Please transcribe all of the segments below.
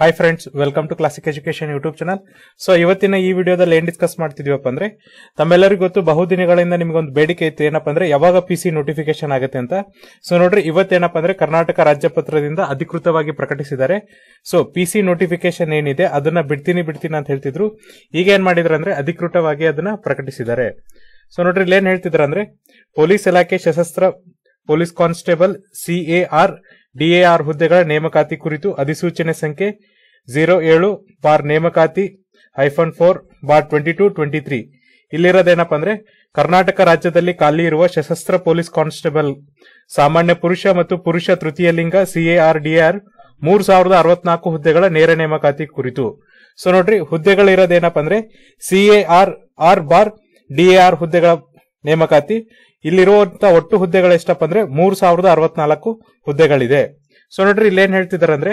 hi friends welcome to classic education YouTube channel so ಇವತ್ತಿನ ಈ ವಿಡಿಯೋದಲ್ಲಿ ಏನ್ ಡಿಸ್ಕಸ್ ಮಾಡ್ತಿದೀವಪ್ಪ ಅಂದ್ರೆ ತಮ್ಮೆಲ್ಲರಿಗೂ ಗೊತ್ತು ಬಹುದಿನಗಳಿಂದ ಒಂದು ಬೇಡಿಕೆ ಇತ್ತು ಏನಪ್ಪಾ ಅಂದ್ರೆ ಯಾವಾಗ ಪಿ ಸಿ ನೋಟಿಫಿಕೇಶನ್ ಆಗುತ್ತೆ ಅಂತ ಸೊ ನೋಡ್ರಿ ಇವತ್ತೇನಪ್ಪ ಅಂದ್ರೆ ಕರ್ನಾಟಕ ರಾಜ್ಯಪತ್ರದಿಂದ ಅಧಿಕೃತವಾಗಿ ಪ್ರಕಟಿಸಿದ್ದಾರೆ ಸೊ ಪಿ ಸಿ ನೋಟಿಫಿಕೇಶನ್ ಏನಿದೆ ಅದನ್ನ ಬಿಡ್ತೀನಿ ಬಿಡ್ತೀನಿ ಅಂತ ಹೇಳ್ತಿದ್ರು ಈಗ ಏನ್ ಮಾಡಿದ್ರು ಅಂದ್ರೆ ಅಧಿಕೃತವಾಗಿ ಅದನ್ನ ಪ್ರಕಟಿಸಿದ್ದಾರೆ ಸೊ ನೋಡ್ರಿ ಇಲ್ಲಿ ಏನ್ ಹೇಳ್ತಿದ್ರ ಅಂದ್ರೆ ಪೊಲೀಸ್ ಇಲಾಖೆ ಸಶಸ್ತ್ರ ಪೊಲೀಸ್ ಕಾನ್ಸ್ಟೇಬಲ್ ಸಿಎಆರ್ ಡಿಎಆರ್ ಹುದ್ದೆಗಳ ನೇಮಕಾತಿ ಕುರಿತು ಅಧಿಸೂಚನೆ ಸಂಖ್ಯೆ ಝೀರೋ ಏಳು ಬಾರ್ ನೇಮಕಾತಿ hyphen four bar twenty two twenty three ಇಲ್ಲಿರೋದೇನಪ್ಪ ಅಂದ್ರೆ ಕರ್ನಾಟಕ ರಾಜ್ಯದಲ್ಲಿ ಖಾಲಿ ಇರುವ ಸಶಸ್ತ್ರ ಪೊಲೀಸ್ ಕಾನ್ಸ್ಟೇಬಲ್ ಸಾಮಾನ್ಯ ಪುರುಷ ಮತ್ತು ಪುರುಷ ತೃತೀಯ ಲಿಂಗ ಸಿಎಆರ್ ಡಿಆರ್ ಮೂರು ಸಾವಿರದ ಅರವತ್ನಾಲ್ಕು ಹುದ್ದೆಗಳ ನೇರ ನೇಮಕಾತಿ ಕುರಿತು ಸೊ ನೋಡ್ರಿ ಹುದ್ದೆಗಳಿರೋದೇನಪ್ಪ ಅಂದ್ರೆ ಸಿಎಆರ್ ಆರ್ ಬಾರ್ ಡಿಎಆರ್ ಹುದ್ದೆಗಳ ನೇಮಕಾತಿ ಇಲ್ಲಿರುವಂತ ಒಟ್ಟು ಹುದ್ದೆಗಳು ಎಷ್ಟಪ್ಪ ಅಂದ್ರೆ ಮೂರ್ ಸಾವಿರದ ಅರವತ್ನಾಲ್ಕು ಹುದ್ದೆಗಳಿದೆ ಸೊ ನೋಡ್ರಿ ಇಲ್ಲೇನ್ ಹೇಳ್ತಿದಾರಂದ್ರೆ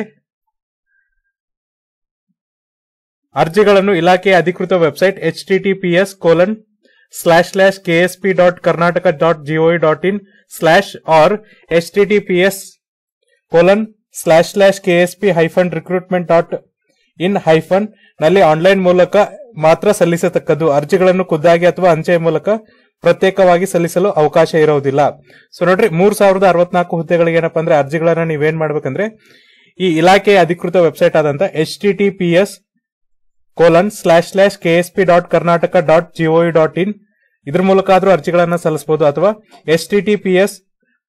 ಅರ್ಜಿಗಳನ್ನು ಇಲಾಖೆಯ ಅಧಿಕೃತ website H T T P S colon slash slash K S P dot Karnataka dot G O V dot in slash or H T T P S colon slash slash K S P hyphen recruitment dot in hyphen ನಲ್ಲಿ online ಮೂಲಕ ಮಾತ್ರ ಸಲ್ಲಿಸತಕ್ಕದ್ದು ಅರ್ಜಿಗಳನ್ನು ಖುದ್ದಾಗಿ ಅಥವಾ ಅಂಚೆಯ ಮೂಲಕ ಪ್ರತ್ಯೇಕವಾಗಿ ಸಲ್ಲಿಸಲು ಅವಕಾಶ ಇರೋದಿಲ್ಲ ಸೊ ನೋಡ್ರಿ ಮೂರ್ ಸಾವಿರದ ಅರವತ್ನಾಲ್ಕು ಹುದ್ದೆಗಳಿಗೆ ಏನಪ್ಪಾ ಅಂದ್ರೆ ಅರ್ಜಿಗಳನ್ನ ನೀವೇನ್ ಮಾಡ್ಬೇಕಂದ್ರೆ ಈ ಇಲಾಖೆಯ ಅಧಿಕೃತ ವೆಬ್ಸೈಟ್ ಆದಂತ H T T P S colon slash slash K S P dot Karnataka dot G O V dot in ಇದ್ರ ಮೂಲಕ ಆದ್ರೂ ಅರ್ಜಿಗಳನ್ನ ಸಲ್ಲಿಸಬಹುದು ಅಥವಾ H T T P S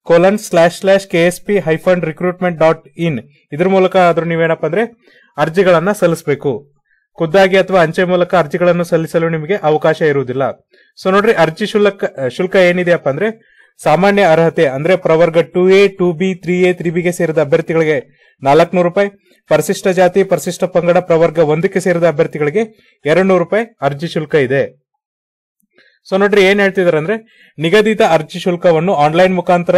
colon slash slash K S P hyphen recruitment dot in ಇದ್ರ ಮೂಲಕ ಆದ್ರೂ ನೀವೇನಪ್ಪ ಅಂದ್ರೆ ಅರ್ಜಿಗಳನ್ನ ಸಲ್ಲಿಸಬೇಕು ಖುದ್ದಾಗಿ ಅಥವಾ ಅಂಚೆ ಮೂಲಕ ಅರ್ಜಿಗಳನ್ನು ಸಲ್ಲಿಸಲು ನಿಮಗೆ ಅವಕಾಶ ಇರುವುದಿಲ್ಲ ಸೊ ನೋಡ್ರಿ ಅರ್ಜಿ ಶುಲ್ಕ ಶುಲ್ಕ ಏನಿದೆಯಪ್ಪ ಅಂದ್ರೆ ಸಾಮಾನ್ಯ ಅರ್ಹತೆ ಅಂದ್ರೆ ಪ್ರವರ್ಗ two A two B three A three ಬಿಗೆ ಸೇರಿದ ಅಭ್ಯರ್ಥಿಗಳಿಗೆ ನಾಲ್ಕುನೂರು ರೂಪಾಯಿ ಪರಿಶಿಷ್ಟ ಜಾತಿ ಪರಿಶಿಷ್ಟ ಪಂಗಡ ಪ್ರವರ್ಗ ಒಂದಕ್ಕೆ ಸೇರಿದ ಅಭ್ಯರ್ಥಿಗಳಿಗೆ ಎರಡು ನೂರು ರೂಪಾಯಿ ಅರ್ಜಿ ಶುಲ್ಕ ಇದೆ ಸೊ ನೋಡ್ರಿ ಏನ್ ಹೇಳ್ತಿದಾರೆ ಅಂದ್ರೆ ನಿಗದಿತ ಅರ್ಜಿ ಶುಲ್ಕವನ್ನು ಆನ್ಲೈನ್ ಮುಖಾಂತರ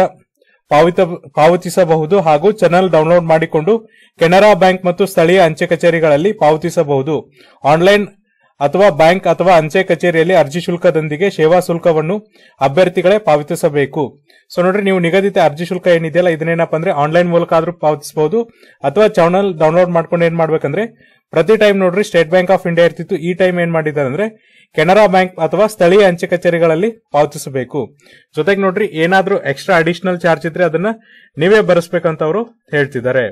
ಪಾವತಿಸಬಹುದು ಹಾಗೂ ಚಾನಲ್ ಡೌನ್ಲೋಡ್ ಮಾಡಿಕೊಂಡು ಕೆನರಾ ಬ್ಯಾಂಕ್ ಮತ್ತು ಸ್ಥಳೀಯ ಅಂಚೆ ಕಚೇರಿಗಳಲ್ಲಿ ಪಾವತಿಸಬಹುದು ಆನ್ಲೈನ್ ಅಥವಾ ಬ್ಯಾಂಕ್ ಅಥವಾ ಅಂಚೆ ಕಚೇರಿಯಲ್ಲಿ ಅರ್ಜಿ ಶುಲ್ಕದೊಂದಿಗೆ ಸೇವಾ ಶುಲ್ಕವನ್ನು ಅಭ್ಯರ್ಥಿಗಳೇ ಪಾವತಿಸಬೇಕು ಸೊ ನೋಡ್ರಿ ನೀವು ನಿಗದಿತ ಅರ್ಜಿ ಶುಲ್ಕ ಏನಿದೆಯಲ್ಲ ಇದನ್ನೇನಪ್ಪ ಅಂದ್ರೆ ಆನ್ಲೈನ್ ಮೂಲಕ ಆದ್ರೂ ಪಾವತಿಸಬಹುದು ಅಥವಾ ಚಾನಲ್ ಡೌನ್ಲೋಡ್ ಮಾಡ್ಕೊಂಡು ಏನ್ ಮಾಡ್ಬೇಕಂದ್ರೆ ಪ್ರತಿ ಟೈಮ್ ನೋಡ್ರಿ ಸ್ಟೇಟ್ ಬ್ಯಾಂಕ್ ಆಫ್ ಇಂಡಿಯಾ ಇರ್ತಿತ್ತು ಈ ಟೈಮ್ ಏನ್ ಮಾಡಿದ್ದಾರೆ ಅಂದ್ರೆ ಕೆನರಾ ಬ್ಯಾಂಕ್ ಅಥವಾ ಸ್ಥಳೀಯ ಅಂಚೆ ಕಚೇರಿಗಳಲ್ಲಿ ಪಾವತಿಸಬೇಕು ಜೊತೆಗೆ ನೋಡ್ರಿ ಏನಾದರೂ ಎಕ್ಸ್ಟ್ರಾ ಅಡಿಷನಲ್ ಚಾರ್ಜ್ ಇದ್ರೆ ಅದನ್ನ ನೀವೇ ಬರೆಸಬೇಕಂತ ಅವರು ಹೇಳ್ತಿದ್ದಾರೆ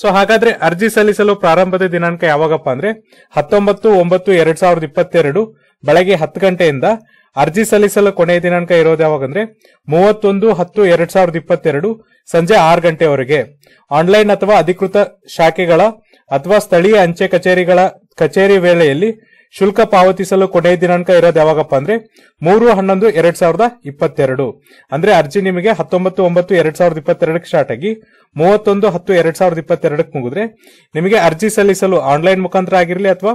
ಸೊ ಹಾಗಾದ್ರೆ ಅರ್ಜಿ ಸಲ್ಲಿಸಲು ಪ್ರಾರಂಭದ ದಿನಾಂಕ ಯಾವಾಗಪ್ಪ ಅಂದ್ರೆ ಹತ್ತೊಂಬತ್ತು ಒಂಬತ್ತು ಎರಡ್ ಸಾವಿರದ ಇಪ್ಪತ್ತೆರಡು ಬೆಳಗ್ಗೆ ಹತ್ತು ಗಂಟೆಯಿಂದ ಅರ್ಜಿ ಸಲ್ಲಿಸಲು ಕೊನೆಯ ದಿನಾಂಕ ಇರೋದು ಯಾವಾಗಂದ್ರೆ ಮೂವತ್ತೊಂದು ಹತ್ತು ಎರಡ್ ಸಾವಿರದ ಇಪ್ಪತ್ತೆರಡು ಸಂಜೆ ಆರು ಗಂಟೆವರೆಗೆ ಆನ್ಲೈನ್ ಅಥವಾ ಅಧಿಕೃತ ಶಾಖೆಗಳ ಅಥವಾ ಸ್ಥಳೀಯ ಅಂಚೆ ಕಚೇರಿಗಳ ಕಚೇರಿ ವೇಳೆಯಲ್ಲಿ ಶುಲ್ಕ ಪಾವತಿಸಲು ಕೊನೆಯ ದಿನಾಂಕ ಇರೋದು ಯಾವಾಗಪ್ಪ ಅಂದ್ರೆ ಮೂರು ಹನ್ನೊಂದು ಎರಡ್ ಸಾವಿರದ ಇಪ್ಪತ್ತೆರಡು ಅಂದ್ರೆ ಅರ್ಜಿ ನಿಮಗೆ ಹತ್ತೊಂಬತ್ತು ಒಂಬತ್ತು ಎರಡ್ ಸಾವಿರದ ಇಪ್ಪತ್ತೆರಡಕ್ಕೆ ಸ್ಟಾರ್ಟ್ ಆಗಿ ಮೂವತ್ತೊಂದು ಹತ್ತು ಎರಡ್ ಸಾವಿರದ ಇಪ್ಪತ್ತೆರಡಕ್ಕೆ ಮುಗಿದ್ರೆ ನಿಮಗೆ ಅರ್ಜಿ ಸಲ್ಲಿಸಲು ಆನ್ಲೈನ್ ಮುಖಾಂತರ ಆಗಿರಲಿ ಅಥವಾ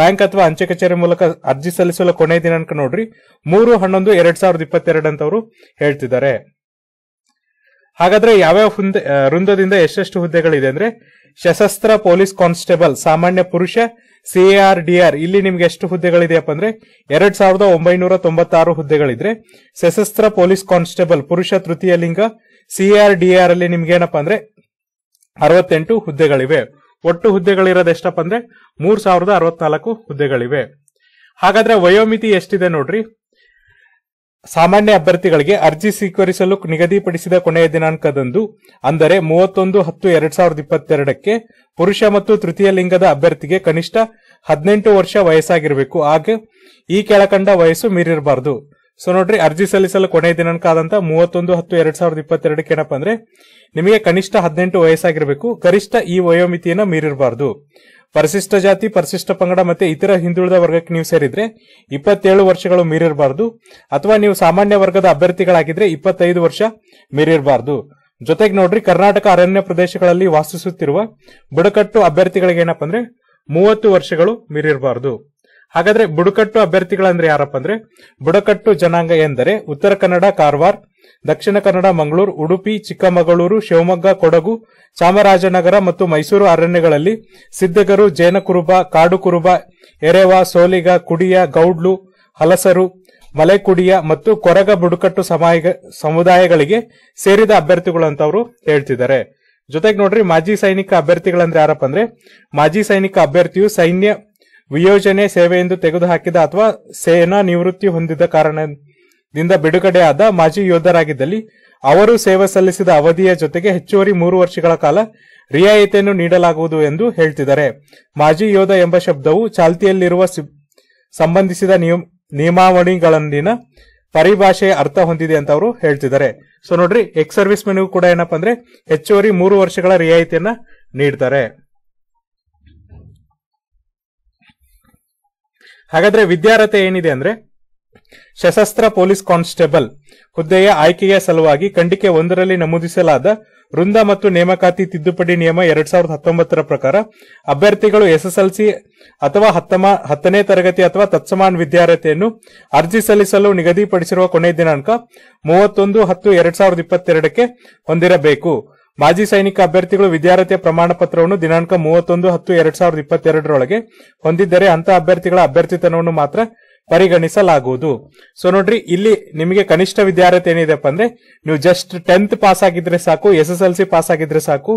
ಬ್ಯಾಂಕ್ ಅಥವಾ ಅಂಚೆ ಕಚೇರಿ ಮೂಲಕ ಅರ್ಜಿ ಸಲ್ಲಿಸಲು ಕೊನೆಯ ದಿನಾಂಕ ನೋಡ್ರಿ ಮೂರು ಹನ್ನೊಂದು ಎರಡ್ ಸಾವಿರದ ಇಪ್ಪತ್ತೆರಡು ಅಂತ ಅವರು ಹೇಳ್ತಿದ್ದಾರೆ ಹಾಗಾದ್ರೆ ಯಾವ್ಯಾವ ಹುದ್ದೆ ವೃಂದದಿಂದ ಎಷ್ಟೆಷ್ಟು ಹುದ್ದೆಗಳಿದೆ ಅಂದ್ರೆ ಸಶಸ್ತ್ರ ಪೊಲೀಸ್ ಕಾನ್ಸ್ಟೇಬಲ್ ಸಾಮಾನ್ಯ ಪುರುಷ ಸಿಆರ್ ಇಲ್ಲಿ ನಿಮ್ಗೆ ಎಷ್ಟು ಹುದ್ದೆಗಳಿದೆಯಪ್ಪ ಅಂದ್ರೆ ಎರಡ್ ಸಾವಿರದ ಒಂಬೈನೂರ ತೊಂಬತ್ತಾರು ಹುದ್ದೆಗಳಿದ್ರೆ ಸಶಸ್ತ್ರ ಪೊಲೀಸ್ ಕಾನ್ಸ್ಟೇಬಲ್ ಪುರುಷ ತೃತೀಯ ಲಿಂಗ ಸಿಆರ್ ಅಲ್ಲಿ ನಿಮ್ಗೆ ಏನಪ್ಪ ಅಂದ್ರೆ ಅರವತ್ತೆಂಟು ಹುದ್ದೆಗಳಿವೆ ಒಟ್ಟು ಹುದ್ದೆಗಳಿರೋದು ಎಷ್ಟಪ್ಪ ಅಂದ್ರೆ ಮೂರ್ ಸಾವಿರದ ಅರವತ್ನಾಲ್ಕು ಹುದ್ದೆಗಳಿವೆ ಹಾಗಾದ್ರೆ ವಯೋಮಿತಿ ಎಷ್ಟಿದೆ ನೋಡ್ರಿ ಸಾಮಾನ್ಯ ಅಭ್ಯರ್ಥಿಗಳಿಗೆ ಅರ್ಜಿ ಸ್ವೀಕರಿಸಲು ನಿಗದಿಪಡಿಸಿದ ಕೊನೆಯ ದಿನಾಂಕದಂದು ಅಂದರೆ ಮೂವತ್ತೊಂದು ಹತ್ತು ಎರಡ್ ಸಾವಿರದ ಇಪ್ಪತ್ತೆರಡಕ್ಕೆ ಪುರುಷ ಮತ್ತು ತೃತೀಯ ಲಿಂಗದ ಅಭ್ಯರ್ಥಿಗೆ ಕನಿಷ್ಠ ಹದಿನೆಂಟು ವರ್ಷ ವಯಸ್ಸಾಗಿರಬೇಕು ಹಾಗೆ ಈ ಕೆಳಕಂಡ ವಯಸ್ಸು ಮೀರಿರಬಾರದು ಸೊ ನೋಡ್ರಿ ಅರ್ಜಿ ಸಲ್ಲಿಸಲು ಕೊನೆಯ ದಿನಾಂಕ ಆದಂತ ಮೂವತ್ತೊಂದು ಹತ್ತು ಎರಡ್ ಸಾವಿರದ ಇಪ್ಪತ್ತೆರಡಕ್ಕೆ ಏನಪ್ಪ ಅಂದ್ರೆ ನಿಮಗೆ ಕನಿಷ್ಠ ಹದಿನೆಂಟು ವಯಸ್ಸಾಗಿರಬೇಕು ಕನಿಷ್ಠ ಈ ವಯೋಮಿತಿಯನ್ನು ಮೀರಿರಬಾರದು ಪರಿಶಿಷ್ಟ ಜಾತಿ ಪರಿಶಿಷ್ಟ ಪಂಗಡ ಮತ್ತೆ ಇತರ ಹಿಂದುಳಿದ ವರ್ಗಕ್ಕೆ ನೀವು ಸೇರಿದ್ರೆ ಇಪ್ಪತ್ತೇಳು ವರ್ಷಗಳು ಮೀರಿರಬಾರದು ಅಥವಾ ನೀವು ಸಾಮಾನ್ಯ ವರ್ಗದ ಅಭ್ಯರ್ಥಿಗಳಾಗಿದ್ರೆ ಇಪ್ಪತ್ತೈದು ವರ್ಷ ಮೀರಿರಬಾರದು ಜೊತೆಗೆ ನೋಡ್ರಿ ಕರ್ನಾಟಕ ಅರಣ್ಯ ಪ್ರದೇಶಗಳಲ್ಲಿ ವಾಸಿಸುತ್ತಿರುವ ಬುಡಕಟ್ಟು ಅಭ್ಯರ್ಥಿಗಳಿಗೆ ಏನಪ್ಪ ಅಂದ್ರೆ ಮೂವತ್ತು ವರ್ಷಗಳು ಮೀರಿರಬಾರದು ಹಾಗಾದ್ರೆ ಬುಡಕಟ್ಟು ಅಭ್ಯರ್ಥಿಗಳಂದ್ರೆ ಯಾರಪ್ಪ ಅಂದ್ರೆ ಬುಡಕಟ್ಟು ಜನಾಂಗ ಎಂದರೆ ಉತ್ತರ ಕನ್ನಡ ಕಾರವಾರ ದಕ್ಷಿಣ ಕನ್ನಡ ಮಂಗಳೂರು ಉಡುಪಿ ಚಿಕ್ಕಮಗಳೂರು ಶಿವಮೊಗ್ಗ ಕೊಡಗು ಚಾಮರಾಜನಗರ ಮತ್ತು ಮೈಸೂರು ಅರಣ್ಯಗಳಲ್ಲಿ ಸಿದ್ದಗರು ಜೇನಕುರುಬ ಕಾಡುಕುರುಬ ಎರೆವ ಸೋಲಿಗ ಕುಡಿಯ ಗೌಡ್ಲು ಹಲಸರು ಮಲೆಕುಡಿಯ ಮತ್ತು ಕೊರಗ ಬುಡಕಟ್ಟು ಸಮುದಾಯಗಳಿಗೆ ಸೇರಿದ ಅಭ್ಯರ್ಥಿಗಳು ಅಂತ ಅವರು ಹೇಳ್ತಿದ್ದಾರೆ ಜೊತೆಗೆ ನೋಡ್ರಿ ಮಾಜಿ ಸೈನಿಕ ಅಭ್ಯರ್ಥಿಗಳಂದ್ರೆ ಯಾರಪ್ಪ ಅಂದ್ರೆ ಮಾಜಿ ಸೈನಿಕ ಅಭ್ಯರ್ಥಿಯು ಸೈನ್ಯ ವಿಯೋಜನೆ ಸೇವೆಯಿಂದ ತೆಗೆದುಹಾಕಿದ ಅಥವಾ ಸೇನಾ ನಿವೃತ್ತಿ ಹೊಂದಿದ ಕಾರಣ ದಿಂದ ಬಿಡುಗಡೆಯಾದ ಮಾಜಿ ಯೋಧರಾಗಿದ್ದಲ್ಲಿ ಅವರು ಸೇವೆ ಸಲ್ಲಿಸಿದ ಅವಧಿಯ ಜೊತೆಗೆ ಹೆಚ್ಚುವರಿ ಮೂರು ವರ್ಷಗಳ ಕಾಲ ರಿಯಾಯಿತಿಯನ್ನು ನೀಡಲಾಗುವುದು ಎಂದು ಹೇಳ್ತಿದ್ದಾರೆ ಮಾಜಿ ಯೋಧ ಎಂಬ ಶಬ್ದವು ಚಾಲ್ತಿಯಲ್ಲಿರುವ ಸಂಬಂಧಿಸಿದ ನಿಯಮಾವಳಿಗಳಲ್ಲಿನ ಪರಿಭಾಷೆಯ ಅರ್ಥ ಹೊಂದಿದೆ ಅಂತ ಅವರು ಹೇಳ್ತಿದ್ದಾರೆ ಸೊ ನೋಡ್ರಿ ಎಕ್ಸ್ ಸರ್ವಿಸ್ ಮೆನ್ಗೂ ಕೂಡ ಏನಪ್ಪ ಅಂದ್ರೆ ಹೆಚ್ಚುವರಿ ಮೂರು ವರ್ಷಗಳ ರಿಯಾಯಿತಿಯನ್ನ ನೀಡ್ತಾರೆ ಹಾಗಾದ್ರೆ ವಿದ್ಯಾರ್ಹತೆ ಏನಿದೆ ಅಂದ್ರೆ ಸಶಸ್ತ್ರ ಪೊಲೀಸ್ ಕಾನ್ಸ್ಟೇಬಲ್ ಹುದ್ದೆಯ ಆಯ್ಕೆಯ ಸಲುವಾಗಿ ಖಂಡಿಕೆ ಒಂದರಲ್ಲಿ ನಮೂದಿಸಲಾದ ವೃಂದ ಮತ್ತು ನೇಮಕಾತಿ ತಿದ್ದುಪಡಿ ನಿಯಮ ಎರಡ್ ಸಾವಿರದ ಹತ್ತೊಂಬತ್ತರ ಪ್ರಕಾರ ಅಭ್ಯರ್ಥಿಗಳು ಎಸ್ಎಸ್ಎಲ್ಸಿ ಅಥವಾ ಹತ್ತನೇ ತರಗತಿ ಅಥವಾ ತತ್ಸಮಾನ ವಿದ್ಯಾರ್ಥಿಯನ್ನು ಅರ್ಜಿ ಸಲ್ಲಿಸಲು ನಿಗದಿಪಡಿಸಿರುವ ಕೊನೆಯ ದಿನಾಂಕ ಮೂವತ್ತೊಂದು ಹತ್ತು ಎರಡ್ ಸಾವಿರದ ಇಪ್ಪತ್ತೆರಡಕ್ಕೆ ಹೊಂದಿರಬೇಕು ಮಾಜಿ ಸೈನಿಕ ಅಭ್ಯರ್ಥಿಗಳು ವಿದ್ಯಾರ್ಥಿಯ ಪ್ರಮಾಣ ಪತ್ರವನ್ನು ದಿನಾಂಕ ಮೂವತ್ತೊಂದು ಹತ್ತು ಎರಡ್ ಸಾವಿರದ ಇಪ್ಪತ್ತೆರಡರೊಳಗೆ ಹೊಂದಿದ್ದರೆ ಅಂತಹ ಅಭ್ಯರ್ಥಿಗಳ ಅಭ್ಯರ್ಥಿತನವನ್ನು ಮಾತ್ರ ಪರಿಗಣಿಸಲಾಗುವುದು ಸೊ ನೋಡ್ರಿ ಇಲ್ಲಿ ನಿಮಗೆ ಕನಿಷ್ಠ ವಿದ್ಯಾರ್ಥಿ ಏನಿದೆಪ್ಪ ಅಂದ್ರೆ ನೀವು ಜಸ್ಟ್ ಟೆಂತ್ ಪಾಸ್ ಆಗಿದ್ರೆ ಸಾಕು S S L C pass ಆಗಿದ್ರೆ ಸಾಕು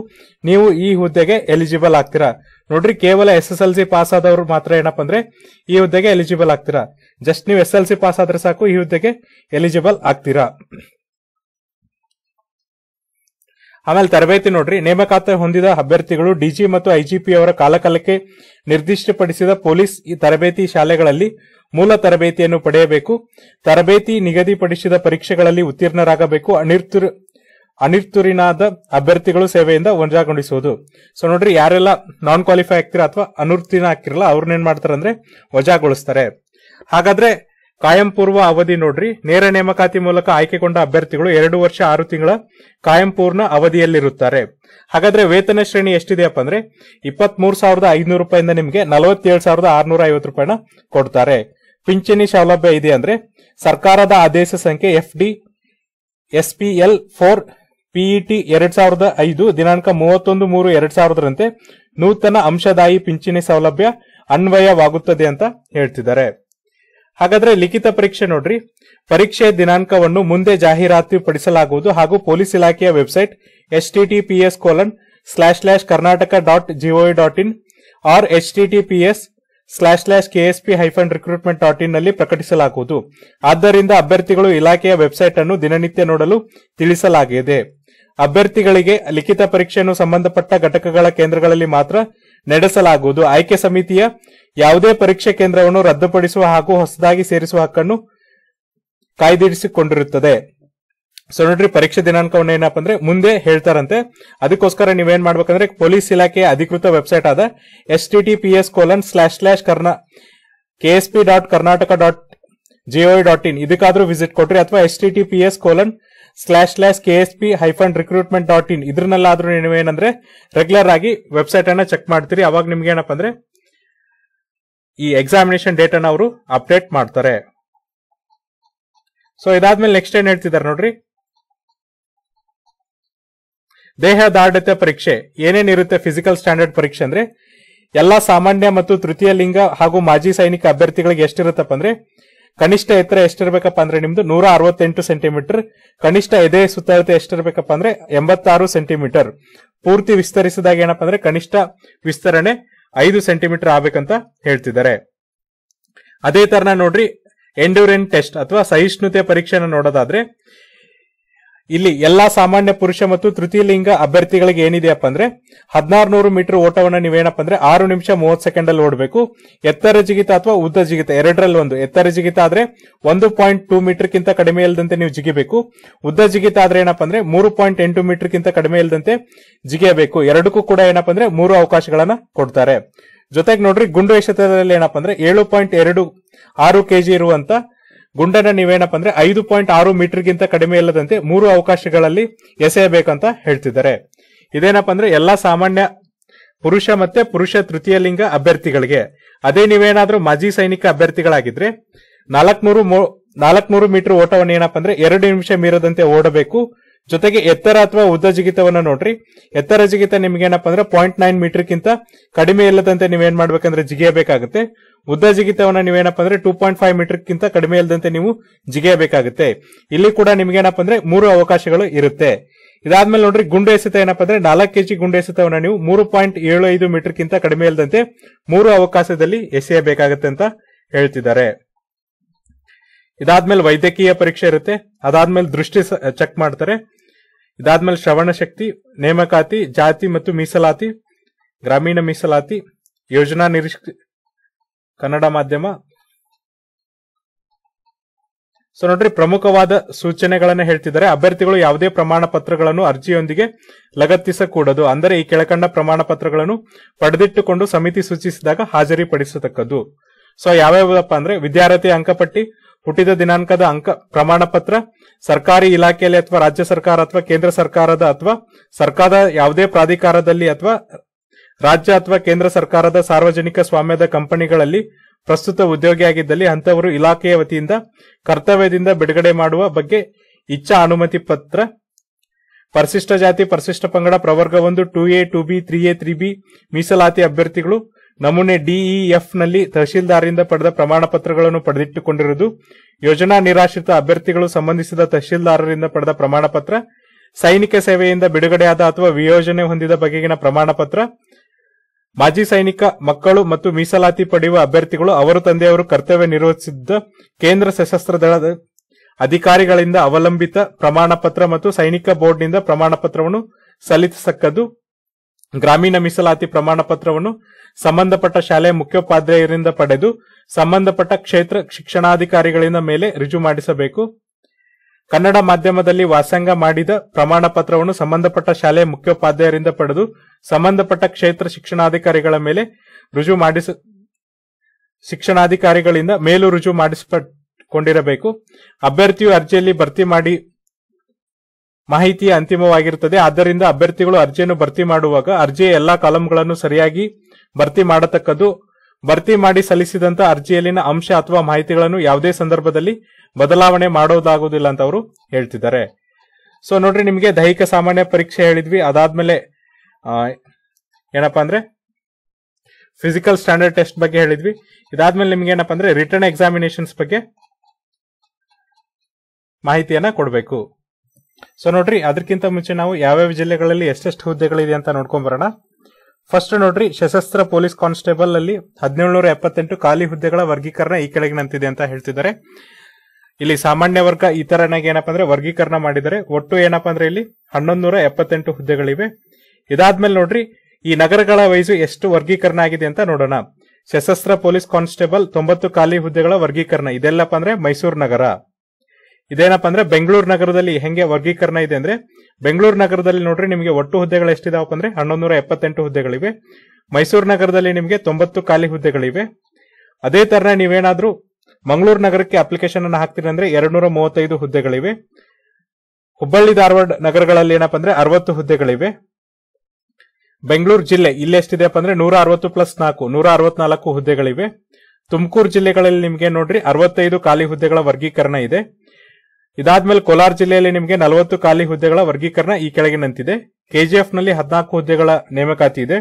ನೀವು ಈ ಹುದ್ದೆಗೆ ಎಲಿಜಿಬಲ್ ಆಗ್ತೀರಾ ನೋಡ್ರಿ ಕೇವಲ S S L C pass ಆದವರು ಮಾತ್ರ ಏನಪ್ಪ ಅಂದ್ರೆ ಈ ಹುದ್ದೆಗೆ ಎಲಿಜಿಬಲ್ ಆಗ್ತೀರಾ ಜಸ್ಟ್ ನೀವು ಎಸ್ ಎಲ್ ಸಿ ಪಾಸ್ ಆದ್ರೆ ಸಾಕು ಈ ಹುದ್ದೆಗೆ ಎಲಿಜಿಬಲ್ ಆಗ್ತೀರಾ ಆಮೇಲೆ ತರಬೇತಿ ನೋಡ್ರಿ ನೇಮಕಾತ ಹೊಂದಿದ ಅಭ್ಯರ್ಥಿಗಳು ಡಿಜಿ ಮತ್ತು ಐಜಿಪಿ ಅವರ ಕಾಲಕಾಲಕ್ಕೆ ನಿರ್ದಿಷ್ಟಪಡಿಸಿದ ಪೊಲೀಸ್ ತರಬೇತಿ ಶಾಲೆಗಳಲ್ಲಿ ಮೂಲ ತರಬೇತಿಯನ್ನು ಪಡೆಯಬೇಕು ತರಬೇತಿ ನಿಗದಿಪಡಿಸಿದ ಪರೀಕ್ಷೆಗಳಲ್ಲಿ ಉತ್ತೀರ್ಣರಾಗಬೇಕು ಅನಿರ್ತುರ್ ಅನಿರ್ತುರಿನಾದ ಅಭ್ಯರ್ಥಿಗಳು ಸೇವೆಯಿಂದ ವಜಾಗೊಂಡಿಸುವುದು ಸೊ ನೋಡ್ರಿ ಯಾರೆಲ್ಲ ನಾನ್ ಕ್ವಾಲಿಫೈ ಆಗ್ತಿರ ಅಥವಾ ಅನುರ್ತೀರ್ಣ ಆಗ್ತಿರಲ್ಲ ಅವ್ರನ್ನ ಏನ್ ಮಾಡ್ತಾರಂದ್ರೆ ವಜಾಗೊಳಿಸ್ತಾರೆ ಹಾಗಾದ್ರೆ ಕಾಯಂ ಪೂರ್ವ ಅವಧಿ ನೋಡ್ರಿ ನೇರ ನೇಮಕಾತಿ ಮೂಲಕ ಆಯ್ಕೆಗೊಂಡ ಅಭ್ಯರ್ಥಿಗಳು ಎರಡು ವರ್ಷ ಆರು ತಿಂಗಳ ಕಾಯಂ ಪೂರ್ಣ ಅವಧಿಯಲ್ಲಿರುತ್ತಾರೆ ಹಾಗಾದ್ರೆ ವೇತನ ಶ್ರೇಣಿ ಎಷ್ಟಿದೆಯಪ್ಪ ಅಂದ್ರೆ ಇಪ್ಪತ್ಮೂರು ಸಾವಿರದ ಐನೂರು ರೂಪಾಯಿಂದ ನಿಮಗೆ ನಲವತ್ತೇಳು ಸಾವಿರದ ಆರ್ನೂರ ಐವತ್ತು ರೂಪಾಯಿನ ಕೊಡ್ತಾರೆ ಪಿಂಚಣಿ ಸೌಲಭ್ಯ ಇದೆ ಅಂದ್ರೆ ಸರ್ಕಾರದ ಆದೇಶ ಸಂಖ್ಯೆ F D S P L four P E T ಎರಡ್ ಸಾವಿರದ ಐದು ದಿನಾಂಕ ಮೂವತ್ತೊಂದು ಮೂರು ಎರಡ್ ಸಾವಿರದಂತೆ ನೂತನ ಅಂಶದಾಯಿ ಪಿಂಚಣಿ ಸೌಲಭ್ಯ ಅನ್ವಯವಾಗುತ್ತದೆ ಅಂತ ಹೇಳ್ತಿದ್ದಾರೆ ಹಾಗಾದ್ರೆ ಲಿಖಿತ ಪರೀಕ್ಷೆ ನೋಡ್ರಿ ಪರೀಕ್ಷೆ ದಿನಾಂಕವನ್ನು ಮುಂದೆ ಜಾಹೀರಾತು ಪಡಿಸಲಾಗುವುದು ಹಾಗೂ ಪೊಲೀಸ್ ಇಲಾಖೆಯ website H T T P S colon slash slash Karnataka dot G O V dot in or H T T P S slash slash K S P hyphen recruitment dot in ನಲ್ಲಿ ಪ್ರಕಟಿಸಲಾಗುವುದು ಆದ್ದರಿಂದ ಅಭ್ಯರ್ಥಿಗಳು ಇಲಾಖೆಯ ವೆಬ್ಸೈಟ್ ಅನ್ನು ದಿನನಿತ್ಯ ನೋಡಲು ತಿಳಿಸಲಾಗಿದೆ ಅಭ್ಯರ್ಥಿಗಳಿಗೆ ಲಿಖಿತ ಪರೀಕ್ಷೆಯನ್ನು ಸಂಬಂಧಪಟ್ಟ ಘಟಕಗಳ ಕೇಂದ್ರಗಳಲ್ಲಿ ಮಾತ್ರ ನಡೆಸಲಾಗುವುದು ಆಯ್ಕೆ ಸಮಿತಿಯ ಯಾವುದೇ ಪರೀಕ್ಷಾ ಕೇಂದ್ರವನ್ನು ರದ್ದುಪಡಿಸುವ ಹಾಗೂ ಹೊಸದಾಗಿ ಸೇರಿಸುವ ಹಕ್ಕನ್ನು ಕಾಯ್ದಿರಿಸಿಕೊಂಡಿರುತ್ತದೆ ಸೊ ನೋಡ್ರಿ ಪರೀಕ್ಷೆ ದಿನಾಂಕವನ್ನು ಏನಪ್ಪ ಅಂದ್ರೆ ಮುಂದೆ ಹೇಳ್ತಾರಂತೆ ಅದಕ್ಕೋಸ್ಕರ ನೀವೇನ್ ಮಾಡ್ಬೇಕಂದ್ರೆ ಪೊಲೀಸ್ ಇಲಾಖೆಯ ಅಧಿಕೃತ ವೆಬ್ಸೈಟ್ ಆದ S T T P S colon slash slash ಕರ್ನಾ K S P dot Karnataka dot G O dot in ಇದಕ್ಕಾದ್ರೂ ವಿಸಿಟ್ ಕೊಟ್ರಿ ಅಥವಾ S T T P S colon slash slash K S P hyphen recruitment dot in ಇದ್ರನ್ನಲ್ಲಾದ್ರೂ ನೀವೇನಂದ್ರೆ regular ಆಗಿ website ಅನ್ನ check ಮಾಡ್ತೀರಿ ಅವಾಗ ನಿಮ್ಗೆ ಏನಪ್ಪ ಅಂದ್ರೆ ಈ ಎಕ್ಸಾಮಿನೇಷನ್ ಅನ್ನ ಅವರು ಅಪ್ಡೇಟ್ ಮಾಡ್ತಾರೆ ಸೊ ಇದಾದ್ಮೇಲೆ ನೆಕ್ಸ್ಟ್ ಏನ್ ಹೇಳ್ತಿದ್ದಾರೆ ನೋಡ್ರಿ ದೇಹ ದಾರ್ಢ್ಯತೆ ಪರೀಕ್ಷೆ ಏನೇನಿರುತ್ತೆ ಫಿಸಿಕಲ್ ಸ್ಟ್ಯಾಂಡರ್ಡ್ ಪರೀಕ್ಷೆ ಅಂದ್ರೆ ಎಲ್ಲಾ ಸಾಮಾನ್ಯ ಮತ್ತು ತೃತೀಯ ಲಿಂಗ ಹಾಗೂ ಮಾಜಿ ಸೈನಿಕ ಅಭ್ಯರ್ಥಿಗಳಿಗೆ ಎಷ್ಟಿರುತ್ತಪ್ಪ ಅಂದ್ರೆ ಕನಿಷ್ಠ ಎತ್ತರ ಎಷ್ಟಿರ್ಬೇಕಪ್ಪ ಅಂದ್ರೆ ನಿಮ್ದು ನೂರ ಅರವತ್ತೆಂಟು ಸೆಂಟಿಮೀಟರ್ ಕನಿಷ್ಠ ಎದೆ ಸುತ್ತಳತೆ ಎಷ್ಟಿರ್ಬೇಕಪ್ಪ ಅಂದ್ರೆ ಎಂಬತ್ತಾರು ಸೆಂಟಿಮೀಟರ್ ಪೂರ್ತಿ ವಿಸ್ತರಿಸಿದಾಗ ಏನಪ್ಪಾ ಅಂದ್ರೆ ಕನಿಷ್ಠ ವಿಸ್ತರಣೆ ಐದು ಸೆಂಟಿಮೀಟರ್ ಆಗ್ಬೇಕಂತ ಹೇಳ್ತಿದ್ದಾರೆ ಅದೇ ತರನ ನೋಡ್ರಿ ಎಂಡೂರೆನ್ ಟೆಸ್ಟ್ ಅಥವಾ ಸಹಿಷ್ಣುತೆ ಪರೀಕ್ಷೆನ ನೋಡೋದಾದ್ರೆ ಇಲ್ಲಿ ಎಲ್ಲಾ ಸಾಮಾನ್ಯ ಪುರುಷ ಮತ್ತು ತೃತೀಯ ಲಿಂಗ ಅಭ್ಯರ್ಥಿಗಳಿಗೆ ಏನಿದೆಯಪ್ಪ ಅಂದ್ರೆ ಹದಿನಾರು ನೂರು ಮೀಟರ್ ಓಟವನ್ನು ನೀವೇನಪ್ಪ ಅಂದ್ರೆ ಆರು ನಿಮಿಷ ಮೂವತ್ತು ಸೆಕೆಂಡ್ ಅಲ್ಲಿ ಓಡಬೇಕು ಎತ್ತರ ಜಿಗಿತ ಅಥವಾ ಉದ್ದ ಜಿಗಿತ ಎರಡರಲ್ಲಿ ಒಂದು ಎತ್ತರ ಜಿಗಿತ ಆದ್ರೆ ಒಂದು ಪಾಯಿಂಟ್ ಟೂ ಮೀಟರ್ ಕಿಂತ ಕಡಿಮೆ ಇಲ್ಲದಂತೆ ನೀವು ಜಿಗಿಬೇಕು ಉದ್ದ ಜಿಗಿತ ಆದ್ರೆ ಏನಪ್ಪ ಅಂದ್ರೆ ಮೂರು ಪಾಯಿಂಟ್ ಎಂಟು ಮೀಟರ್ ಕಿಂತ ಕಡಿಮೆ ಇಲ್ಲದಂತೆ ಜಿಗಿಯಬೇಕು ಎರಡಕ್ಕೂ ಕೂಡ ಏನಪ್ಪ ಅಂದ್ರೆ ಮೂರು ಅವಕಾಶಗಳನ್ನ ಕೊಡ್ತಾರೆ ಜೊತೆಗೆ ನೋಡ್ರಿ ಗುಂಡು ಎಸೆತದಲ್ಲಿ ಏನಪ್ಪ ಅಂದ್ರೆ ಏಳು ಪಾಯಿಂಟ್ ಎರಡು ಆರು ಕೆಜಿ ಇರುವಂತ ಗುಂಡನ ನೀವೇನಪ್ಪ ಅಂದ್ರೆ ಐದು ಪಾಯಿಂಟ್ ಆರು ಮೀಟರ್ಗಿಂತ ಕಡಿಮೆ ಇಲ್ಲದಂತೆ ಮೂರು ಅವಕಾಶಗಳಲ್ಲಿ ಎಸೆಯಬೇಕಂತ ಹೇಳ್ತಿದ್ದಾರೆ ಇದೇನಪ್ಪ ಅಂದ್ರೆ ಎಲ್ಲಾ ಸಾಮಾನ್ಯ ಪುರುಷ ಮತ್ತೆ ಪುರುಷ ತೃತೀಯ ಲಿಂಗ ಅಭ್ಯರ್ಥಿಗಳಿಗೆ ಅದೇ ನೀವೇನಾದ್ರೂ ಮಾಜಿ ಸೈನಿಕ ಅಭ್ಯರ್ಥಿಗಳಾಗಿದ್ರೆ ನಾಲ್ಕನೂರು ನಾಲ್ಕನೂರು ಮೀಟರ್ ಓಟವನ್ನು ಏನಪ್ಪ ಅಂದ್ರೆ ಎರಡು ನಿಮಿಷ ಮೀರದಂತೆ ಓಡಬೇಕು ಜೊತೆಗೆ ಎತ್ತರ ಅಥವಾ ಉದ್ದ ಜಿಗಿತವನ್ನು ನೋಡ್ರಿ ಎತ್ತರ ಜಿಗಿತ ನಿಮ್ಗೆ ಏನಪ್ಪಾ ಅಂದ್ರೆ ಪಾಯಿಂಟ್ ನೈನ್ ಮೀಟರ್ ಗಿಂತ ಕಡಿಮೆ ಇಲ್ಲದಂತೆ ನೀವೇನ್ ಮಾಡ್ಬೇಕಂದ್ರೆ ಜಿಗಿಯಬೇಕಾಗುತ್ತೆ ಉದ್ದ ಜಿಗಿತವನ್ನ ನೀವೇನಪ್ಪ ಅಂದ್ರೆ ಟೂ ಪಾಯಿಂಟ್ ಫೈವ್ ಮೀಟರ್ ಗಿಂತ ಕಡಿಮೆ ಇಲ್ಲದಂತೆ ನೀವು ಜಿಗಿಯಬೇಕಾಗುತ್ತೆ ಇಲ್ಲಿ ಕೂಡ ನಿಮ್ಗೆ ಅಂದ್ರೆ ಮೂರು ಅವಕಾಶಗಳು ಇರುತ್ತೆ ಇದಾದ್ಮೇಲೆ ನೋಡ್ರಿ ಗುಂಡು ಎಸೆತ ಏನಪ್ಪಾ ಅಂದ್ರೆ ನಾಲ್ಕು ಕೆಜಿ ಗುಂಡು ಎಸೆತವನ್ನ ನೀವು ಮೂರು ಪಾಯಿಂಟ್ ಏಳು ಐದು ಮೀಟರ್ ಗಿಂತ ಕಡಿಮೆ ಇಲ್ಲದಂತೆ ಮೂರು ಅವಕಾಶದಲ್ಲಿ ಎಸೆಯಬೇಕಾಗತ್ತೆ ಅಂತ ಹೇಳ್ತಿದ್ದಾರೆ ಇದಾದ್ಮೇಲೆ ವೈದ್ಯಕೀಯ ಪರೀಕ್ಷೆ ಇರುತ್ತೆ ಅದಾದ್ಮೇಲೆ ದೃಷ್ಟಿ ಚೆಕ್ ಮಾಡ್ತಾರೆ ಇದಾದ್ಮೇಲೆ ಶ್ರವಣ ಶಕ್ತಿ ನೇಮಕಾತಿ ಜಾತಿ ಮತ್ತು ಮೀಸಲಾತಿ ಗ್ರಾಮೀಣ ಮೀಸಲಾತಿ ಯೋಜನಾ ನಿರೀಕ್ಷ ಕನ್ನಡ ಮಾಧ್ಯಮ ಸೊ ನೋಡ್ರಿ ಪ್ರಮುಖವಾದ ಸೂಚನೆಗಳನ್ನ ಹೇಳ್ತಿದ್ದಾರೆ ಅಭ್ಯರ್ಥಿಗಳು ಯಾವುದೇ ಪ್ರಮಾಣ ಪತ್ರಗಳನ್ನು ಅರ್ಜಿಯೊಂದಿಗೆ ಲಗತ್ತಿಸಕೂಡದು ಅಂದರೆ ಈ ಕೆಳಕಂಡ ಪ್ರಮಾಣ ಪತ್ರಗಳನ್ನು ಪಡೆದಿಟ್ಟುಕೊಂಡು ಸಮಿತಿ ಸೂಚಿಸಿದಾಗ ಹಾಜರಿಪಡಿಸತಕ್ಕದ್ದು ಸೊ ಯಾವ್ಯಾವಪ್ಪ ಅಂದ್ರೆ ವಿದ್ಯಾರ್ಥಿ ಅಂಕಪಟ್ಟಿ ಹುಟ್ಟಿದ ದಿನಾಂಕದ ಅಂಕ ಪ್ರಮಾಣ ಪತ್ರ ಸರ್ಕಾರಿ ಇಲಾಖೆಯಲ್ಲಿ ಅಥವಾ ರಾಜ್ಯ ಸರ್ಕಾರ ಅಥವಾ ಕೇಂದ್ರ ಸರ್ಕಾರದ ಅಥವಾ ಸರ್ಕಾರದ ಯಾವುದೇ ಪ್ರಾಧಿಕಾರದಲ್ಲಿ ಅಥವಾ ರಾಜ್ಯ ಅಥವಾ ಕೇಂದ್ರ ಸರ್ಕಾರದ ಸಾರ್ವಜನಿಕ ಸ್ವಾಮ್ಯದ ಕಂಪನಿಗಳಲ್ಲಿ ಪ್ರಸ್ತುತ ಉದ್ಯೋಗಿಯಾಗಿದ್ದಲ್ಲಿ ಅಂತವರು ಇಲಾಖೆಯ ವತಿಯಿಂದ ಕರ್ತವ್ಯದಿಂದ ಬಿಡುಗಡೆ ಮಾಡುವ ಬಗ್ಗೆ ಇಚ್ಛಾ ಅನುಮತಿ ಪತ್ರ ಪರಿಶಿಷ್ಟ ಜಾತಿ ಪರಿಶಿಷ್ಟ ಪಂಗಡ ಪ್ರವರ್ಗ ಒಂದು two A two B three A three B ಮೀಸಲಾತಿ ಅಭ್ಯರ್ಥಿಗಳು ನಮೂನೆ ಡಿಇಎಫ್ನಲ್ಲಿ ತಹಶೀಲ್ದಾರರಿಂದ ಪಡೆದ ಪ್ರಮಾಣ ಪತ್ರಗಳನ್ನು ಪಡೆದಿಟ್ಟುಕೊಂಡಿರುವುದು ಯೋಜನಾ ನಿರಾಶ್ರಿತ ಅಭ್ಯರ್ಥಿಗಳು ಸಂಬಂಧಿಸಿದ ತಹಶೀಲ್ದಾರರಿಂದ ಪಡೆದ ಪ್ರಮಾಣ ಪತ್ರ ಸೈನಿಕ ಸೇವೆಯಿಂದ ಬಿಡುಗಡೆಯಾದ ಅಥವಾ ವಿಯೋಜನೆ ಹೊಂದಿದ ಬಗೆಗಿನ ಪ್ರಮಾಣ ಪತ್ರ ಮಾಜಿ ಸೈನಿಕ ಮಕ್ಕಳು ಮತ್ತು ಮೀಸಲಾತಿ ಪಡೆಯುವ ಅಭ್ಯರ್ಥಿಗಳು ಅವರು ತಂದೆಯವರು ಕರ್ತವ್ಯ ನಿರ್ವಹಿಸಿದ್ದ ಕೇಂದ್ರ ಸಶಸ್ತ್ರ ದಳದ ಅಧಿಕಾರಿಗಳಿಂದ ಅವಲಂಬಿತ ಪ್ರಮಾಣ ಪತ್ರ ಮತ್ತು ಸೈನಿಕ ಬೋರ್ಡ್ನಿಂದ ಪ್ರಮಾಣ ಪತ್ರವನ್ನು ಸಲ್ಲಿಸಕ್ಕದ್ದು ಗ್ರಾಮೀಣ ಮೀಸಲಾತಿ ಪ್ರಮಾಣ ಪತ್ರವನ್ನು ಸಂಬಂಧಪಟ್ಟ ಶಾಲೆಯ ಮುಖ್ಯೋಪಾಧ್ಯಾಯರಿಂದ ಪಡೆದು ಸಂಬಂಧಪಟ್ಟ ಕ್ಷೇತ್ರ ಶಿಕ್ಷಣಾಧಿಕಾರಿಗಳಿಂದ ಮೇಲೆ ರುಜು ಮಾಡಿಸಬೇಕು ಕನ್ನಡ ಮಾಧ್ಯಮದಲ್ಲಿ ವಾಸಂಗ ಮಾಡಿದ ಪ್ರಮಾಣ ಪತ್ರವನ್ನು ಸಂಬಂಧಪಟ್ಟ ಶಾಲೆಯ ಮುಖ್ಯೋಪಾಧ್ಯಾಯರಿಂದ ಪಡೆದು ಸಂಬಂಧಪಟ್ಟ ಕ್ಷೇತ್ರ ಶಿಕ್ಷಣಾಧಿಕಾರಿಗಳ ಮೇಲೆ ರುಜು ಮಾಡಿಸ ಶಿಕ್ಷಣಾಧಿಕಾರಿಗಳಿಂದ ಮೇಲು ರುಜು ಮಾಡಿಸಿಕೊಂಡಿರಬೇಕು ಅಭ್ಯರ್ಥಿಯು ಅರ್ಜಿಯಲ್ಲಿ ಭರ್ತಿ ಮಾಡಿ ಮಾಹಿತಿ ಅಂತಿಮವಾಗಿರುತ್ತದೆ ಆದ್ದರಿಂದ ಅಭ್ಯರ್ಥಿಗಳು ಅರ್ಜಿಯನ್ನು ಭರ್ತಿ ಮಾಡುವಾಗ ಅರ್ಜಿಯ ಎಲ್ಲಾ ಕಾಲಂಗಳನ್ನು ಸರಿಯಾಗಿ ಭರ್ತಿ ಮಾಡತಕ್ಕದ್ದು ಭರ್ತಿ ಮಾಡಿ ಸಲ್ಲಿಸಿದಂತ ಅರ್ಜಿಯಲ್ಲಿನ ಅಂಶ ಅಥವಾ ಮಾಹಿತಿಗಳನ್ನು ಯಾವುದೇ ಸಂದರ್ಭದಲ್ಲಿ ಬದಲಾವಣೆ ಮಾಡೋದಾಗುವುದಿಲ್ಲ ಅಂತ ಅವರು ಹೇಳ್ತಿದ್ದಾರೆ ಸೊ ನೋಡ್ರಿ ನಿಮಗೆ ದೈಹಿಕ ಸಾಮಾನ್ಯ ಪರೀಕ್ಷೆ ಹೇಳಿದ್ವಿ ಅದಾದ್ಮೇಲೆ ಏನಪ್ಪಾ ಅಂದ್ರೆ ಫಿಸಿಕಲ್ ಸ್ಟ್ಯಾಂಡರ್ಡ್ ಟೆಸ್ಟ್ ಬಗ್ಗೆ ಹೇಳಿದ್ವಿ ಇದಾದ್ಮೇಲೆ ನಿಮ್ಗೆ ಏನಪ್ಪಾ ಅಂದ್ರೆ ರಿಟರ್ನ್ ಎಕ್ಸಾಮಿನೇಷನ್ಸ್ ಬಗ್ಗೆ ಮಾಹಿತಿಯನ್ನ ಕೊಡಬೇಕು ಸೊ ನೋಡ್ರಿ ಅದಕ್ಕಿಂತ ಮುಂಚೆ ನಾವು ಯಾವ್ಯಾವ ಜಿಲ್ಲೆಗಳಲ್ಲಿ ಎಷ್ಟೆಷ್ಟು ಹುದ್ದೆಗಳಿದೆ ಅಂತ ನೋಡ್ಕೊಂಡ್ ಬರೋಣ ಫಸ್ಟ್ ನೋಡ್ರಿ ಸಶಸ್ತ್ರ ಪೊಲೀಸ್ ಕಾನ್ಸ್ಟೇಬಲ್ ಅಲ್ಲಿ ಹದಿನೇಳು ಎಪ್ಪತ್ತೆಂಟು ಖಾಲಿ ಹುದ್ದೆಗಳ ವರ್ಗೀಕರಣ ಈ ಕೆಳಗಿನಂತಿದೆ ಅಂತ ಹೇಳ್ತಿದ್ದಾರೆ ಇಲ್ಲಿ ಸಾಮಾನ್ಯ ವರ್ಗ ಈ ತರನಾಗಿ ಏನಪ್ಪಾ ಅಂದ್ರೆ ವರ್ಗೀಕರಣ ಮಾಡಿದರೆ ಒಟ್ಟು ಏನಪ್ಪಾ ಅಂದ್ರೆ ಇಲ್ಲಿ ಹನ್ನೊಂದು ಎಪ್ಪತ್ತೆಂಟು ಹುದ್ದೆಗಳಿವೆ ಇದಾದ್ಮೇಲೆ ನೋಡ್ರಿ ಈ ನಗರಗಳ ವಯಸ್ಸು ಎಷ್ಟು ವರ್ಗೀಕರಣ ಆಗಿದೆ ಅಂತ ನೋಡೋಣ ಸಶಸ್ತ್ರ ಪೊಲೀಸ್ ಕಾನ್ಸ್ಟೇಬಲ್ ತೊಂಬತ್ತು ಖಾಲಿ ಹುದ್ದೆಗಳ ವರ್ಗೀಕರಣ ಇದೆಲ್ಲಪ್ಪ ಅಂದ್ರೆ ಮೈಸೂರು ನಗರ ಇದೇನಪ್ಪ ಅಂದ್ರೆ ಬೆಂಗಳೂರು ನಗರದಲ್ಲಿ ಹೆಂಗೆ ವರ್ಗೀಕರಣ ಇದೆ ಅಂದ್ರೆ ಬೆಂಗಳೂರು ನಗರದಲ್ಲಿ ನೋಡ್ರಿ ನಿಮಗೆ ಒಟ್ಟು ಹುದ್ದೆಗಳು ಎಷ್ಟಿದಾವಪ್ಪ ಅಂದ್ರೆ ಹನ್ನೊಂದು ನೂರ ಎಪ್ಪತ್ತೆಂಟು ಹುದ್ದೆಗಳಿವೆ ಮೈಸೂರು ನಗರದಲ್ಲಿ ನಿಮಗೆ ತೊಂಬತ್ತು ಖಾಲಿ ಹುದ್ದೆಗಳಿವೆ ಅದೇ ತರ ನೀವೇನಾದ್ರೂ ಮಂಗಳೂರು ನಗರಕ್ಕೆ ಅಪ್ಲಿಕೇಶನ್ ಅನ್ನು ಹಾಕ್ತೀರಿ ಅಂದ್ರೆ ಎರಡ್ನೂರ ನೂರ ಮೂವತ್ತೈದು ಹುದ್ದೆಗಳಿವೆ ಹುಬ್ಬಳ್ಳಿ ಧಾರವಾಡ ನಗರಗಳಲ್ಲಿ ಏನಪ್ಪ ಅಂದ್ರೆ ಅರವತ್ತು ಹುದ್ದೆಗಳಿವೆ ಬೆಂಗಳೂರು ಜಿಲ್ಲೆ ಇಲ್ಲಿ ಅಪ್ಪ ಅಂದ್ರೆ ನೂರ ಅರವತ್ತು ಪ್ಲಸ್ ನಾಲ್ಕು ನೂರ ಅರವತ್ನಾಲ್ಕು ಹುದ್ದೆಗಳಿವೆ ತುಮಕೂರು ಜಿಲ್ಲೆಗಳಲ್ಲಿ ನಿಮಗೆ ನೋಡ್ರಿ ಅರವತ್ತೈದು ಖಾಲಿ ಹುದ್ದೆಗಳ ವರ್ಗೀಕರಣ ಇದೆ ಇದಾದ್ಮೇಲೆ ಕೋಲಾರ ಜಿಲ್ಲೆಯಲ್ಲಿ ನಿಮಗೆ ನಲವತ್ತು ಖಾಲಿ ಹುದ್ದೆಗಳ ವರ್ಗೀಕರಣ ಈ ಕೆಳಗಿನಂತಿದೆ ಕೆಜಿಎಫ್ ನಲ್ಲಿ ಹದಿನಾಲ್ಕು ಹುದ್ದೆಗಳ ನೇಮಕಾತಿ ಇದೆ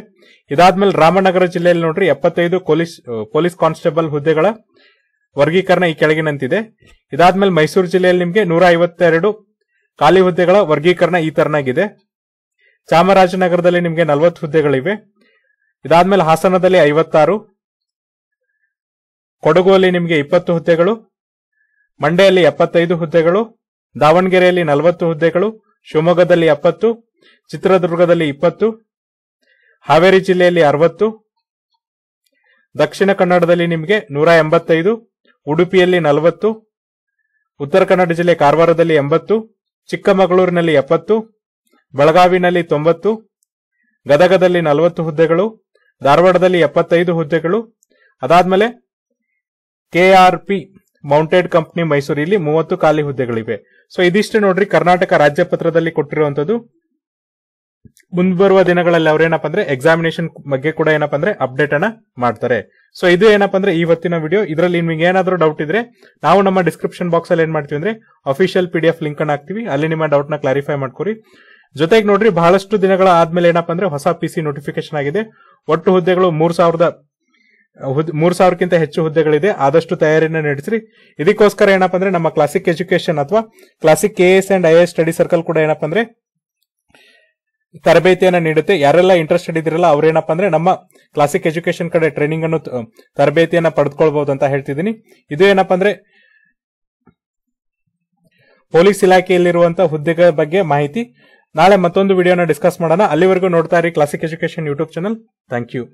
ಇದಾದ್ಮೇಲೆ ರಾಮನಗರ ಜಿಲ್ಲೆಯಲ್ಲಿ ನೋಡ್ರಿ ಎಪ್ಪತ್ತೈದು ಪೊಲೀಸ್ ಪೊಲೀಸ್ ಕಾನ್ಸ್ಟೇಬಲ್ ಹುದ್ದೆಗಳ ವರ್ಗೀಕರಣ ಈ ಕೆಳಗಿನಂತಿದೆ ಇದಾದ್ಮೇಲೆ ಮೈಸೂರು ಜಿಲ್ಲೆಯಲ್ಲಿ ನಿಮಗೆ ನೂರ ಐವತ್ತೆರಡು ಖಾಲಿ ಹುದ್ದೆಗಳ ವರ್ಗೀಕರಣ ಈ ತರನಾಗಿದೆ ಚಾಮರಾಜನಗರದಲ್ಲಿ ನಿಮಗೆ ನಲವತ್ತು ಹುದ್ದೆಗಳಿವೆ ಇದಾದ್ಮೇಲೆ ಹಾಸನದಲ್ಲಿ ಐವತ್ತಾರು ಕೊಡಗುವಲ್ಲಿ ನಿಮಗೆ ಇಪ್ಪತ್ತು ಹುದ್ದೆಗಳು ಮಂಡ್ಯಲ್ಲಿ ಎಪ್ಪತ್ತೈದು ಹುದ್ದೆಗಳು ದಾವಣಗೆರೆಯಲ್ಲಿ ನಲವತ್ತು ಹುದ್ದೆಗಳು ಶಿವಮೊಗ್ಗದಲ್ಲಿ ಎಪ್ಪತ್ತು ಚಿತ್ರದುರ್ಗದಲ್ಲಿ ಇಪ್ಪತ್ತು ಹಾವೇರಿ ಜಿಲ್ಲೆಯಲ್ಲಿ ಅರವತ್ತು ದಕ್ಷಿಣ ಕನ್ನಡದಲ್ಲಿ ನಿಮಗೆ ನೂರ ಎಂಬತ್ತೈದು ಉಡುಪಿಯಲ್ಲಿ ನಲವತ್ತು ಉತ್ತರ ಕನ್ನಡ ಜಿಲ್ಲೆ ಕಾರವಾರದಲ್ಲಿ ಎಂಬತ್ತು ಚಿಕ್ಕಮಗಳೂರಿನಲ್ಲಿ ಎಪ್ಪತ್ತು ಬೆಳಗಾವಿನಲ್ಲಿ ತೊಂಬತ್ತು ಗದಗದಲ್ಲಿ ನಲವತ್ತು ಹುದ್ದೆಗಳು ಧಾರವಾಡದಲ್ಲಿ ಎಪ್ಪತ್ತೈದು ಹುದ್ದೆಗಳು ಅದಾದಮೇಲೆ ಕೆಆರ್ಪಿ ಮೌಂಟೆಡ್ ಕಂಪನಿ ಮೈಸೂರು ಮೂವತ್ತು ಖಾಲಿ ಹುದ್ದೆಗಳಿವೆ ಸೊ ಇದಿಷ್ಟು ನೋಡ್ರಿ ಕರ್ನಾಟಕ ರಾಜ್ಯಪತ್ರದಲ್ಲಿ ಪತ್ರದಲ್ಲಿ ಕೊಟ್ಟಿರುವಂತದ್ದು ಮುಂದ್ಬರುವ ದಿನಗಳಲ್ಲಿ ಅವರೇನಪ್ಪ ಅಂದ್ರೆ ಎಕ್ಸಾಮಿನೇಷನ್ ಬಗ್ಗೆ ಕೂಡ ಏನಪ್ಪ ಅಂದ್ರೆ ಅಪ್ಡೇಟ್ ಅನ್ನ ಮಾಡ್ತಾರೆ ಸೊ ಇದು ಏನಪ್ಪ ಅಂದ್ರೆ ಇವತ್ತಿನ ವಿಡಿಯೋ ಇದರಲ್ಲಿ ನಿಮ್ಗೆ ಏನಾದರೂ ಡೌಟ್ ಇದ್ರೆ ನಾವು ನಮ್ಮ ಡಿಸ್ಕ್ರಿಪ್ಷನ್ ಬಾಕ್ಸ್ ಅಲ್ಲಿ ಏನ್ ಮಾಡ್ತೀವಿ ಅಂದ್ರೆ official P D F link ಅನ್ನ ಹಾಕ್ತಿವಿ ಅಲ್ಲಿ ನಿಮ್ಮ ಡೌಟ್ ನ ಕ್ಲಾರಿಫೈ ಮಾಡ್ಕೊರಿ ಜೊತೆಗೆ ನೋಡ್ರಿ ಬಹಳಷ್ಟು ದಿನಗಳ ಆದ್ಮೇಲೆ ಏನಪ್ಪ ಅಂದ್ರೆ ಹೊಸ ಪಿ ಸಿ ನೋಟಿಫಿಕೇಶನ್ ಆಗಿದೆ ಒಟ್ಟು ಹುದ್ದೆಗಳು ಮೂರ್ ಸಾವಿರದ ಮೂರ್ ಸಾವಿರಕ್ಕಿಂತ ಹೆಚ್ಚು ಹುದ್ದೆಗಳಿದೆ ಆದಷ್ಟು ತಯಾರಿನ ನಡೆಸ್ರಿ ಇದಕ್ಕೋಸ್ಕರ ಏನಪ್ಪಾ ಅಂದ್ರೆ ನಮ್ಮ ಕ್ಲಾಸಿಕ್ ಎಜುಕೇಶನ್ ಅಥವಾ classic K S and I S study circle ಕೂಡ ಏನಪ್ಪ ಅಂದ್ರೆ ತರಬೇತಿಯನ್ನು ನೀಡುತ್ತೆ ಯಾರೆಲ್ಲ ಇಂಟ್ರೆಸ್ಟೆಡ್ ಇದಿರಲ್ಲ ಅವ್ರೇನಪ್ಪ ಅಂದ್ರೆ ನಮ್ಮ ಕ್ಲಾಸಿಕ್ ಎಜುಕೇಶನ್ ಕಡೆ ಟ್ರೈನಿಂಗ್ ಅನ್ನು ತರಬೇತಿಯನ್ನ ಪಡೆದುಕೊಳ್ಬಹುದು ಅಂತ ಹೇಳ್ತಿದ್ದೀನಿ ಇದು ಏನಪ್ಪಾ ಅಂದ್ರೆ ಪೊಲೀಸ್ ಇಲಾಖೆಯಲ್ಲಿರುವಂತಹ ಹುದ್ದೆಗಳ ಬಗ್ಗೆ ಮಾಹಿತಿ ನಾಳೆ ಮತ್ತೊಂದು ವಿಡಿಯೋನ ಡಿಸ್ಕಸ್ ಮಾಡೋಣ ಅಲ್ಲಿವರೆಗೂ ನೋಡ್ತಾ ಇರಿ classic education YouTube channel thank you